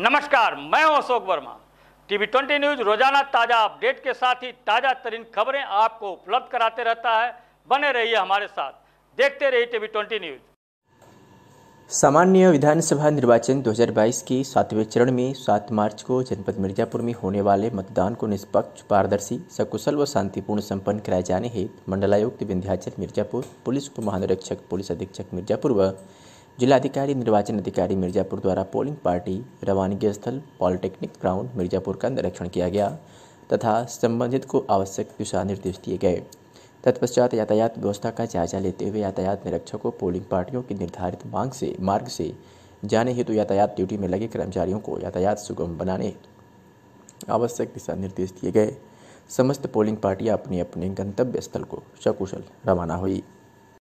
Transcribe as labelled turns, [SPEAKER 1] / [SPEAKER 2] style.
[SPEAKER 1] नमस्कार मैं हूं Ashok Verma TV twenty news रोजाना ताज़ा अपडेट के साथ ही ताज़ा तरीन खबरें आपको उपलब्ध कराते रहता है बने रहिए हमारे साथ देखते रहिए टीवी ट्वेंटी न्यूज
[SPEAKER 2] सामान्य विधानसभा निर्वाचन 2022 के सातवें चरण में सात मार्च को जनपद मिर्जापुर में होने वाले मतदान को निष्पक्ष पारदर्शी सकुशल व शांतिपूर्ण संपन्न कराए जाने हेतु मंडलायुक्त विंध्याचल मिर्जापुर पुलिस उप महानिरीक्षक पुलिस अधीक्षक मिर्जापुर व जिलाधिकारी निर्वाचन अधिकारी मिर्जापुर द्वारा पोलिंग पार्टी रवानगी स्थल पॉलिटेक्निक ग्राउंड मिर्जापुर का निरीक्षण किया गया तथा संबंधित को आवश्यक दिशा निर्देश दिए गए तत्पश्चात यातायात व्यवस्था का जायजा लेते हुए यातायात निरीक्षक को पोलिंग पार्टियों की निर्धारित मांग से मार्ग से जाने हेतु यातायात ड्यूटी में लगे कर्मचारियों को यातायात सुगम बनाने आवश्यक दिशा निर्देश दिए गए समस्त पोलिंग पार्टियां अपने अपने गंतव्य स्थल को सकुशल रवाना हुई